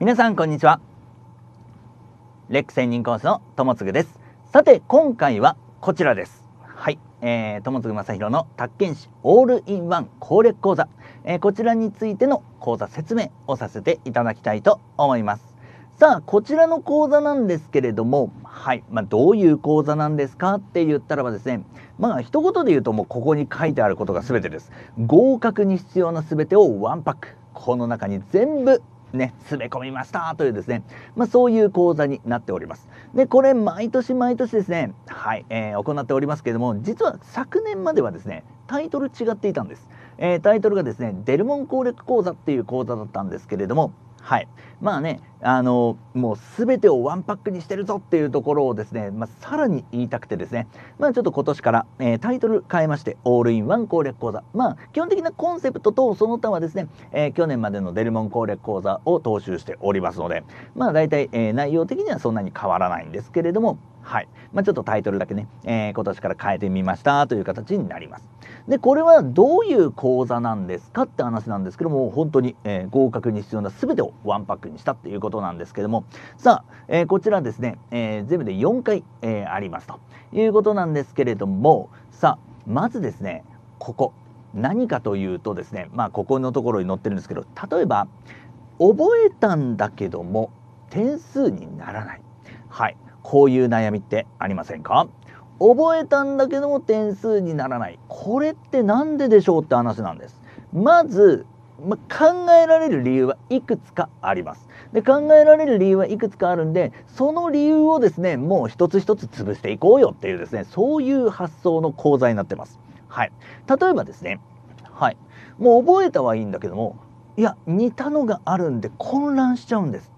皆さんこんにちはレック専任講師の友もですさて今回はこちらですはいえー、友ぐまさの宅建士オールインワン攻略講座、えー、こちらについての講座説明をさせていただきたいと思いますさあこちらの講座なんですけれどもはい、まあ、どういう講座なんですかって言ったらばですねまあ一言で言うともうここに書いてあることが全てです合格に必要な全てをワンパックこの中に全部ね、詰め込みましたというですね、まあ、そういう講座になっております。で、これ毎年毎年ですね、はい、えー、行っておりますけれども、実は昨年まではですね、タイトル違っていたんです。えー、タイトルがですね、デルモン攻略講座っていう講座だったんですけれども、はいまあねあのもう全てをワンパックにしてるぞっていうところをですね、まあ、さらに言いたくてですね、まあ、ちょっと今年から、えー、タイトル変えまして「オールインワン攻略講座」まあ基本的なコンセプトとその他はですね、えー、去年までのデルモン攻略講座を踏襲しておりますのでまあ大体、えー、内容的にはそんなに変わらないんですけれどもはい。まあ、ちょっとタイトルだけね、えー、今年から変えてみましたという形になります。で、これはどういう講座なんですかって話なんですけども、本当に、えー、合格に必要な全てをワンパックにしたっていうことなんですけども、さあ、えー、こちらですね、え全部で4回、えありますということなんですけれども、さあ、まずですね、ここ。何かというとですね、まあ、ここのところに載ってるんですけど、例えば、覚えたんだけども、点数にならない。はい。こういう悩みってありませんか覚えたんだけども点数にならない。これって何ででしょうって話なんです。まず、ま考えられる理由はいくつかあります。で、考えられる理由はいくつかあるんで、その理由をですね、もう一つ一つ潰していこうよっていうですね、そういう発想の講座になってます。はい。例えばですね、はい。もう覚えたはいいんだけども、いや、似たのがあるんで混乱しちゃうんです。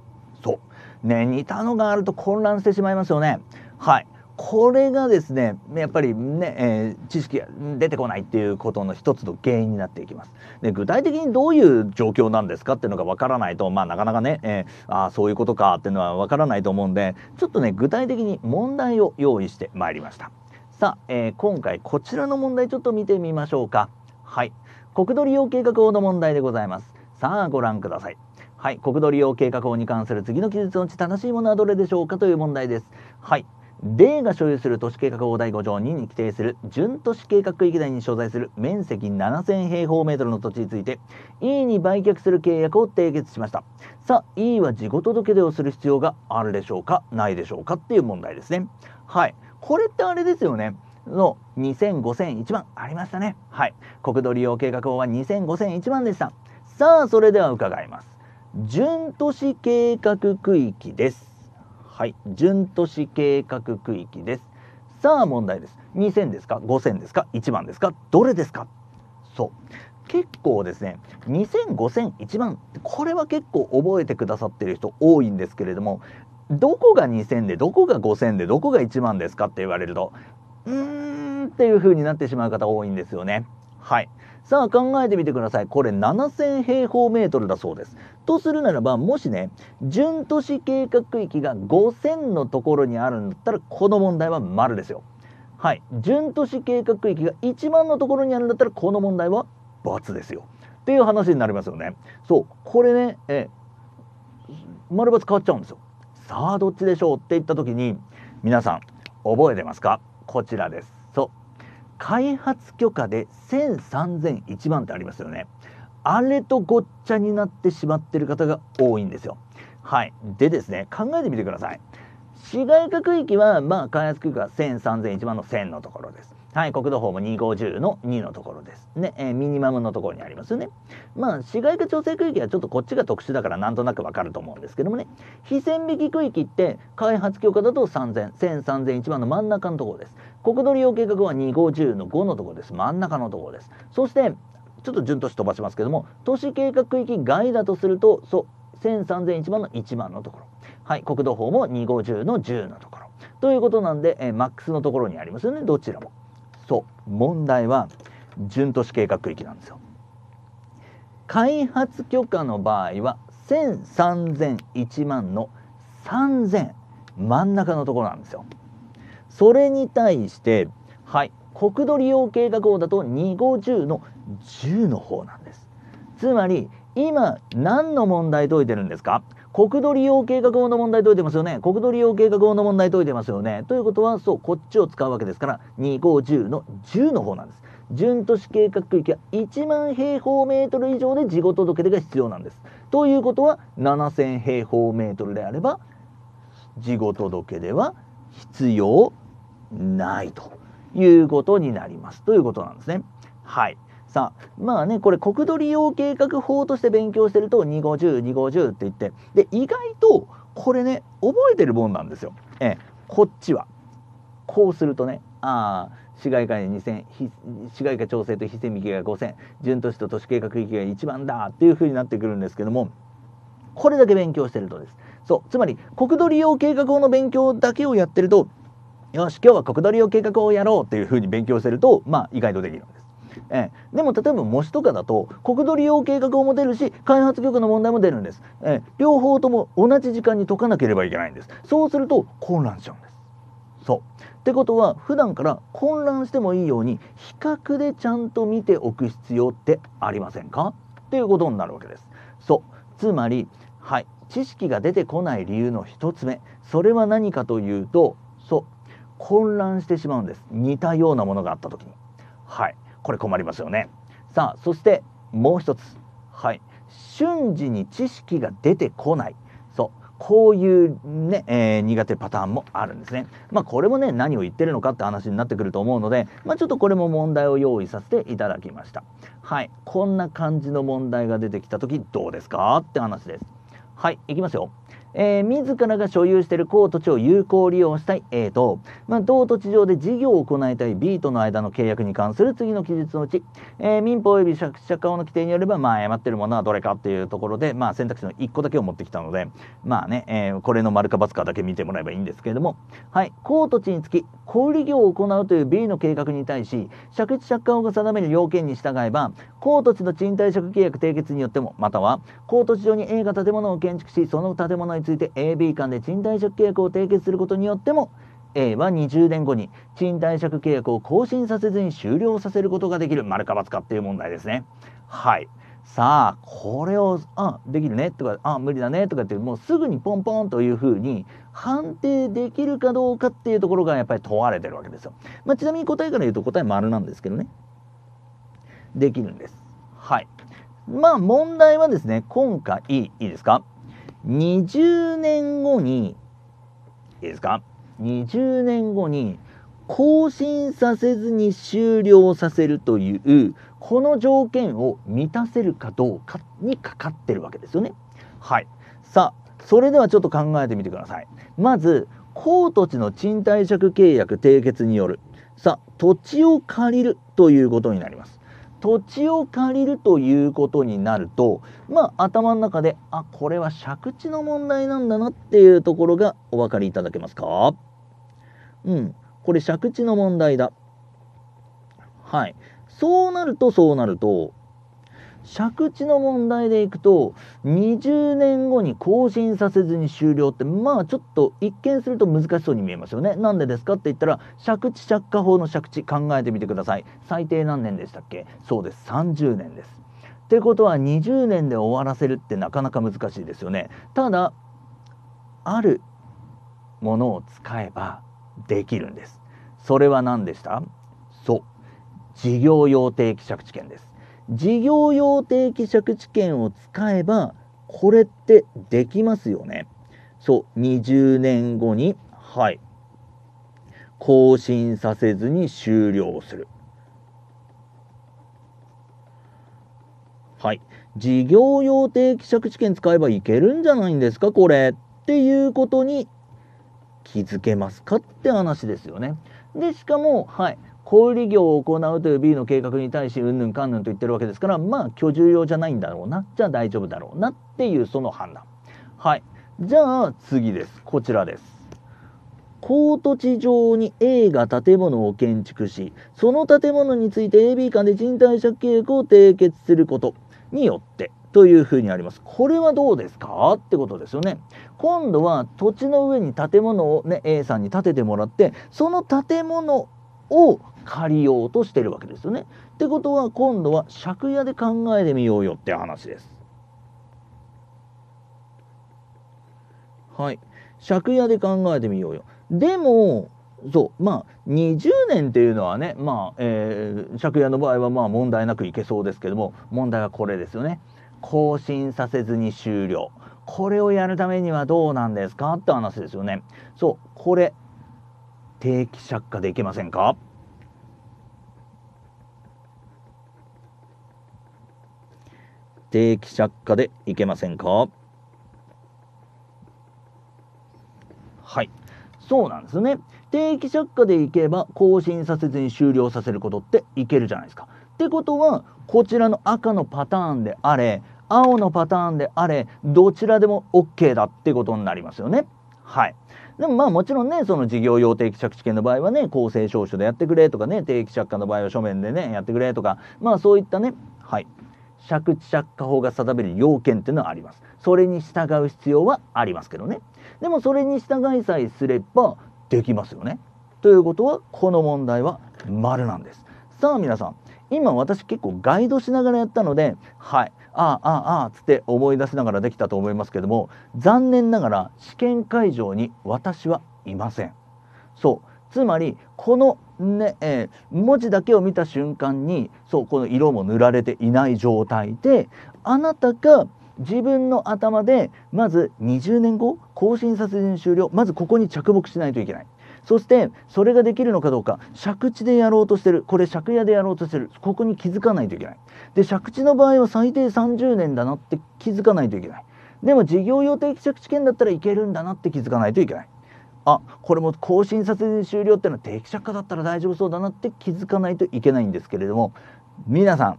ね、似たのがあると混乱してしまいますよね。はいこれがですねやっぱりね、えー、知識が出てこないっていうことの一つの原因になっていきます。で具体的にどういう状況なんですかっていうのがわからないとまあなかなかね、えー、あそういうことかっていうのはわからないと思うんでちょっとね具体的に問題を用意してまいりました。さあ、えー、今回こちらの問題ちょっと見てみましょうか。はい国土利用計画法の問題でございます。さあご覧ください。はい、国土利用計画法に関する次の記述のうち正しいものはどれでしょうかという問題です。はい、例が所有する都市計画法第5条2に規定する準都市計画区域内に所在する面積7000平方メートルの土地について E に売却する契約を締結しましたさあ E は事後届出をする必要があるでしょうかないでしょうかっていう問題ですねはいこれってあれですよねの2 0 0 5 0 0 1番ありましたねはい国土利用計画法は2 0 0 5 0 0 1番でしたさあそれでは伺います準都市計画区域です。はい、準都市計画区域です。さあ問題です。2000ですか5000ですか1番ですかどれですかそう結構ですね200050001番これは結構覚えてくださってる人多いんですけれどもどこが2000でどこが5000でどこが1万ですかって言われるとうーんっていう風になってしまう方多いんですよね。はいさあ考えてみてください。これ7000平方メートルだそうです。とするならば、もしね、準都市計画域が5000のところにあるんだったら、この問題は丸ですよ。はい。準都市計画域が1万のところにあるんだったら、この問題は×ですよ。っていう話になりますよね。そう。これね、え、丸×変わっちゃうんですよ。さあ、どっちでしょうって言った時に、皆さん、覚えてますかこちらです。開発許可で10003001万ってありますよねあれとごっちゃになってしまってる方が多いんですよはいでですね考えてみてください市街化区域はまあ開発区域は10003001万の1000のところですはい、国土法も2 5 0の2のところです。ね、えー、ミニマムのところにありますよね。まあ、市街化調整区域はちょっとこっちが特殊だからなんとなくわかると思うんですけどもね、非線引き区域って開発許可だと3000、1000、3000、1番の真ん中のところです。国土利用計画は2 5 0の5のところです。真ん中のところです。そして、ちょっと順都市飛ばしますけども、都市計画区域外だとすると、そう、1000、3000、1番の1番のところ。はい、国土法も2 5 0の10のところ。ということなんで、えー、マックスのところにありますよね、どちらも。そう問題は準都市計画区域なんですよ開発許可の場合は1000、3000、1万の3000真ん中のところなんですよそれに対してはい国土利用計画法だと250の10の方なんですつまり今何の問題解いてるんですか国土利用計画法の問題解いてますよね。国土利用計画法の問題解いてますよね。ということは、そう、こっちを使うわけですから、2、5、10の10の方なんです。準都市計画区域は1万平方メートル以上で事後届出が必要なんです。ということは、7000平方メートルであれば、事後届出は必要ないということになります。ということなんですね。はい。さあまあねこれ国土利用計画法として勉強してると250250って言ってで意外とこれね覚えてるもんなんですよ。ええ、こっちはこうするとねああ市街化で2000市街化調整と非線引きが5000準都市と都市計画域が1番だっていうふうになってくるんですけどもこれだけ勉強してるとです。そうつまり国土利用計画法の勉強だけをやってるとよし今日は国土利用計画法をやろうっていうふうに勉強してるとまあ意外とできるんです。ええ、でも例えば模試とかだと国土利用計画法も出るし開発局の問題も出るんです、ええ、両方とも同じ時間に解かなければいけないんですそうすると混乱しちゃうんですそうってことは普段から混乱してもいいように比較でちゃんと見ておく必要ってありませんかっていうことになるわけですそうつまりはい知識が出てこない理由の1つ目それは何かというとそう混乱してしまうんです似たようなものがあった時にはいこれ困りますよねさあそしてもう一つはい瞬時に知識が出てこないそうこういうね、えー、苦手パターンもあるんですね。まあこれもね何を言ってるのかって話になってくると思うので、まあ、ちょっとこれも問題を用意させていただきました。はいこんな感じの問題が出てきた時どうですかって話です。はい行きますよ。えー、自らが所有している高土地を有効利用したい A と、まあ、同土地上で事業を行いたい B との間の契約に関する次の記述のうち、えー、民法及び社会法の規定によれば、まあ、誤っているものはどれかっていうところで、まあ、選択肢の1個だけを持ってきたので、まあね、えー、これの丸か×かだけ見てもらえばいいんですけれども、はい、高土地につき、小売業を行うという B の計画に対し、借地借家法が定める要件に従えば、高土地の賃貸借契約締結によっても、または、高土地上に A が建物を建築し、その建物にについて AB 間で賃貸借契約を締結することによっても A は20年後に賃貸借契約を更新させずに終了させることができる丸か×かっていう問題ですね。はいさあこれを「あできるね」とか「あ無理だね」とかってもうすぐにポンポンというふうに判定できるかどうかっていうところがやっぱり問われてるわけですよ。まあ、ちなみに答えから言うと答え丸なんですけどね。できるんです。はい。まあ問題はですね今回いいですか20年後にいいですか20年後に更新させずに終了させるというこの条件を満たせるかどうかにかかってるわけですよね。はいさあそれではちょっと考えてみてください。まず高土地の賃貸借契約締結によるさあ土地を借りるということになります。土地を借りるということになるとまあ頭の中であこれは借地の問題なんだなっていうところがお分かりいただけますかうんこれ借地の問題だはいそうなるとそうなると借地の問題でいくと20年後に更新させずに終了ってまあちょっと一見すると難しそうに見えますよねなんでですかって言ったら借地借家法の借地考えてみてください最低何年でしたっけそうです30年ですってことは20年で終わらせるってなかなか難しいですよねただあるものを使えばできるんですそれは何でしたそう事業用定期借地権です事業用定期借地権を使えばこれってできますよねそう20年後にはい更新させずに終了するはい事業用定期借地権使えばいけるんじゃないんですかこれっていうことに気づけますかって話ですよねでしかもはい小売業を行うという B の計画に対しうんぬんかんぬんと言ってるわけですからまあ居住用じゃないんだろうなじゃあ大丈夫だろうなっていうその判断はいじゃあ次ですこちらです高土地上に A が建物を建築しその建物について AB 間で賃貸借契約を締結することによってというふにあります。これはどうですかってことですよね。今度は土地の上に建物をね A さんに建ててもらってその建物を借りようとしてるわけですよね。ってことは今度は借家で考えてみようよって話です。はい。借家で考えてみようよ。でも、そうまあ20年っていうのはねまあ、えー、借家の場合はまあ問題なくいけそうですけども問題はこれですよね更新させずに終了これをやるためにはどうなんですかって話ですよねそうこれ定期借家でいけませんか定期着火でいけませんかはいそうなんですね定期着火でいけば更新させずに終了させることっていけるじゃないですかってことはこちらの赤のパターンであれ青のパターンであれどちらでも OK だってことになりますよねはい。でもまあもちろんね、その事業用定期借地権の場合はね、公正証書でやってくれとかね、定期着火の場合は書面でね、やってくれとか、まあそういったね、はい。借地借家法が定める要件っていうのはあります。それに従う必要はありますけどね。でもそれに従いさえすればできますよね。ということはこの問題は丸なんです。さあ皆さん今私結構ガイドしながらやったのではいああああつって思い出しながらできたと思いますけども残念ながら試験会場に私はいません。そうつまりこのね、えー、文字だけを見た瞬間にそうこの色も塗られていない状態であなたが自分の頭でまず20年後更新殺人終了まずここに着目しないといけない。そしてそれができるのかどうか借地でやろうとしてるこれ借家でやろうとしてるここに気づかないといけないで借地の場合は最低30年だなって気づかないといけないでも事業用定期借地権だったらいけるんだなって気づかないといけないあこれも更新撮影終了っていうのは適期着火だったら大丈夫そうだなって気づかないといけないんですけれども皆さん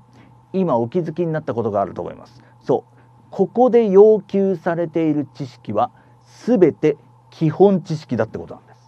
今お気づきになったことがあると思いますそうここで要求されている知識は全て基本知識だってことなんです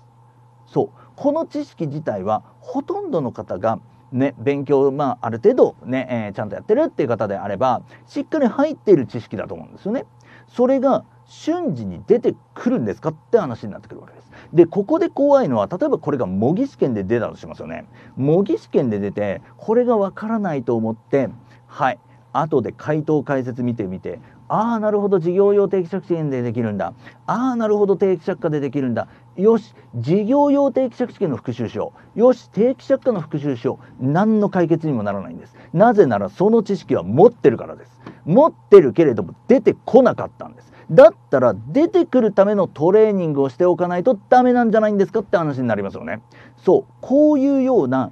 そうこの知識自体はほとんどの方がね勉強まあある程度ね、えー、ちゃんとやってるっていう方であればしっかり入っている知識だと思うんですよねそれが瞬時に出てくるんですかって話になってくるわけです。でここで怖いのは例えばこれが模擬試験で出たとしますよね。模擬試験で出てこれがわからないと思ってはい後で回答解説見てみてああなるほど事業用定期借資金でできるんだああなるほど定期借家でできるんだよし事業用定期借資金の復習しようよし定期借家の復習しよう何の解決にもならないんですなぜならその知識は持ってるからです持ってるけれども出てこなかったんですだったら出てくるためのトレーニングをしておかないとダメなんじゃないんですかって話になりますよねそうこういうような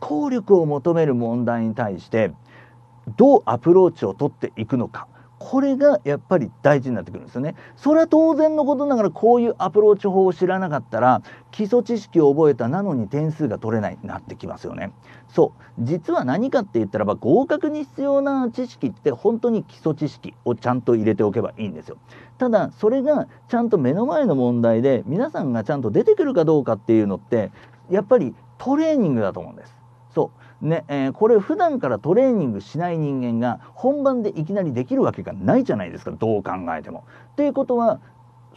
思考力を求める問題に対してどうアプローチをとっていくのかこれがやっぱり大事になってくるんですよね。それは当然のことながらこういうアプローチ法を知らなかったら基礎知識を覚えたなのに点数が取れないなってきますよね。そう実は何かって言ったらば合格に必要な知識って本当に基礎知識をちゃんと入れておけばいいんですよ。ただそれがちゃんと目の前の問題で皆さんがちゃんと出てくるかどうかっていうのってやっぱりトレーニングだと思うんです。そうねえー、これ普段からトレーニングしない人間が本番でいきなりできるわけがないじゃないですかどう考えても。っていうことは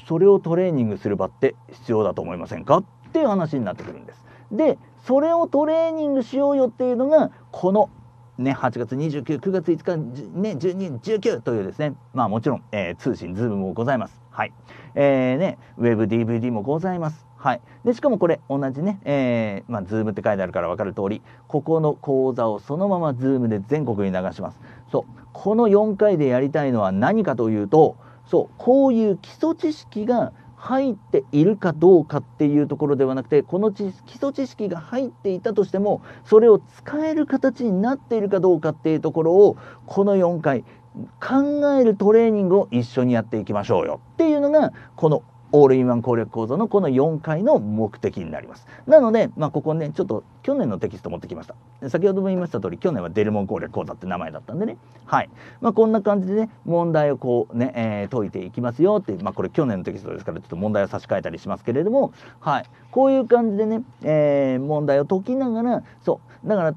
それをトレーニングする場って必要だと思いませんかっていう話になってくるんです。でそれをトレーニングしようよっていうのがこのね、8月29、9月5日、ね、12、19というですね、まあもちろん、えー、通信、ズームもございます。はい。えー、ね、WebDVD もございます。はい。で、しかもこれ、同じね、えー、まあ、ズームって書いてあるから分かる通り、ここの講座をそのままズームで全国に流します。そう。この4回でやりたいのは何かというと、そう、こういう基礎知識が入っているかどうかっていうところではなくてこの基礎知識が入っていたとしてもそれを使える形になっているかどうかっていうところをこの4回考えるトレーニングを一緒にやっていきましょうよっていうのがこのオールインワン攻略講座のこの4回の目的になります。なので、まあ、ここね、ちょっと去年のテキスト持ってきました。先ほども言いました通り、去年はデルモン攻略講座って名前だったんでね。はい。まあ、こんな感じでね、問題をこうね、えー、解いていきますよってまあ、これ去年のテキストですから、ちょっと問題を差し替えたりしますけれども、はい。こういう感じでね、えー、問題を解きながら、そう。だから、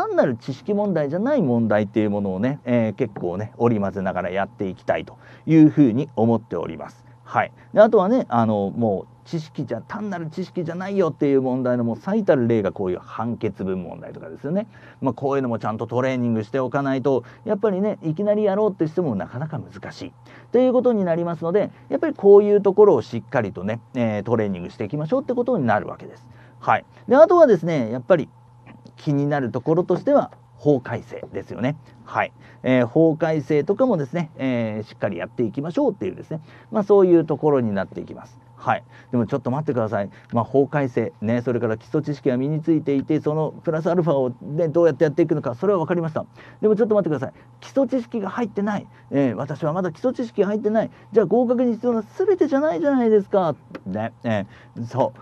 単なる知識問題じゃない問題っていうものをね、えー、結構ね織り交ぜながらやっていきたいというふうに思っております。はい、であとはねあのもう知識じゃ単なる知識じゃないよっていう問題のもう最たる例がこういう判決文問題とかですよね、まあ、こういうのもちゃんとトレーニングしておかないとやっぱりねいきなりやろうってしてもなかなか難しいということになりますのでやっぱりこういうところをしっかりとね、えー、トレーニングしていきましょうってことになるわけです。はい、であとはですねやっぱり気になるところとしては法改正ですよね。はい。えー、法改正とかもですね、えー、しっかりやっていきましょうっていうですね、まあそういうところになっていきます。はい。でもちょっと待ってください。まあ、法改正、ね、それから基礎知識が身についていて、そのプラスアルファを、ね、どうやってやっていくのか、それは分かりました。でもちょっと待ってください。基礎知識が入ってない。えー、私はまだ基礎知識が入ってない。じゃあ合格に必要な全てじゃないじゃないですか。ね、えー、そう。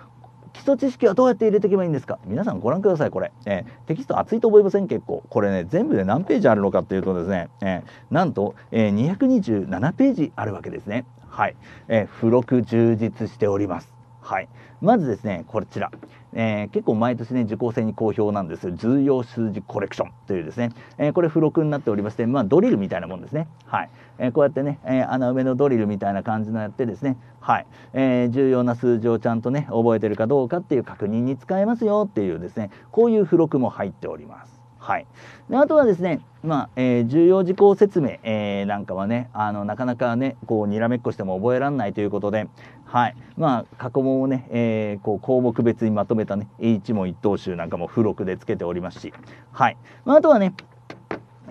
基礎知識はどうやって入れていけばいいんですか皆さんご覧くださいこれ、えー、テキスト厚いと思いません結構これね全部で何ページあるのかっていうとですね、えー、なんと、えー、227ページあるわけですねはい、えー、付録充実しておりますはい、まずですねこちら、えー、結構毎年ね受講生に好評なんです重要数字コレクションというですね、えー、これ付録になっておりまして、まあ、ドリルみたいなもんですね、はいえー、こうやってね、え穴埋めのドリルみたいな感じのやってですね、はいえ重要な数字をちゃんとね覚えてるかどうかっていう確認に使えますよっていうですねこういう付録も入っております。はい、であとはですね、まあ、えー、重要事項説明、えー、なんかはねあのなかなかねこうにらめっこしても覚えられないということで、はい。まあ、過去問をね、えー、こう項目別にまとめたね、一問一答集なんかも付録でつけておりますし、はい。まあ、あとはね、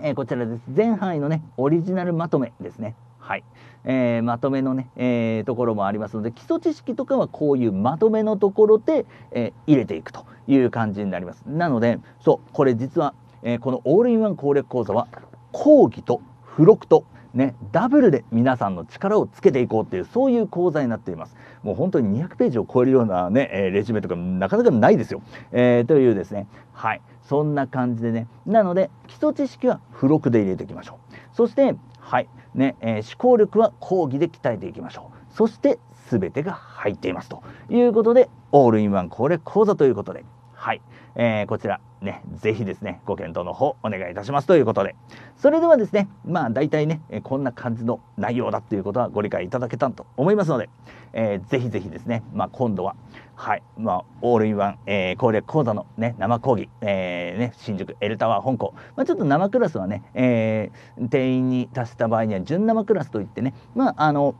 えー、こちらです。前半のね、オリジナルまとめですね。はい。えー、まとめのね、えー、ところもありますので基礎知識とかはこういうまとめのところで、えー、入れていくという感じになりますなのでそうこれ実は、えこのオールインワン攻略講座は講義と付録とね、ダブルで皆さんの力をつけていこうっていうそういう講座になっています。もう本当に200ページを超えるようなね、えー、レジュメとかなかなかないですよ。えー、というですね、はい、そんな感じでね、なので基礎知識は付録で入れていきましょう。そして、はい、ね、えー、思考力は講義で鍛えていきましょう。そして全てが入っていますということで、オールインワンこれ講座ということで、はい、えー、こちらね、ぜひですね、ご検討の方お願いいたしますということで、それではですね、まあ大体ね、こんな感じの内容だということはご理解いただけたと思いますので、えー、ぜひぜひですね、まあ今度は、はい、まあ、オールインワン、えー、攻略講座のね、生講義、えー、ね、新宿エルタワー本校、まあ、ちょっと生クラスはね、えー、定員に達した場合には純生クラスといってね、まああの、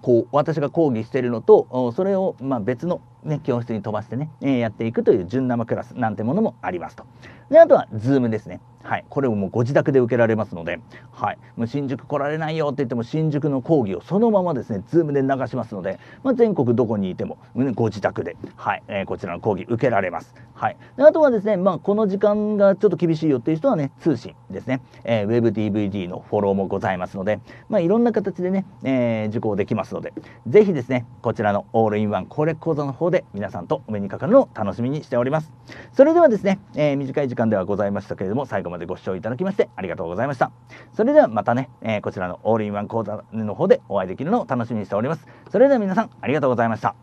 こう私が講義してるのとそれをまあ別のね、教室に飛ばしてね、えやっていくという純生クラスなんてものもありますと。であとはズームですね。はい、これをもうご自宅で受けられますので、はい、もう新宿来られないよって言っても新宿の講義をそのままですねズームで流しますので、まあ、全国どこにいても、ご自宅で、はいえー、こちらの講義受けられます、はい、であとはですね、まあ、この時間がちょっと厳しいよっていう人はね通信ですね、えー、WebDVD のフォローもございますので、まあ、いろんな形でね、えー、受講できますので是非ですねこちらのオールインワン攻略講座の方で皆さんとお目にかかるのを楽しみにしておりますそれではですね、え短い時間ではございましたけれども最後までまでご視聴いただきましてありがとうございましたそれではまたね、えー、こちらのオールインワン講座の方でお会いできるのを楽しみにしておりますそれでは皆さんありがとうございました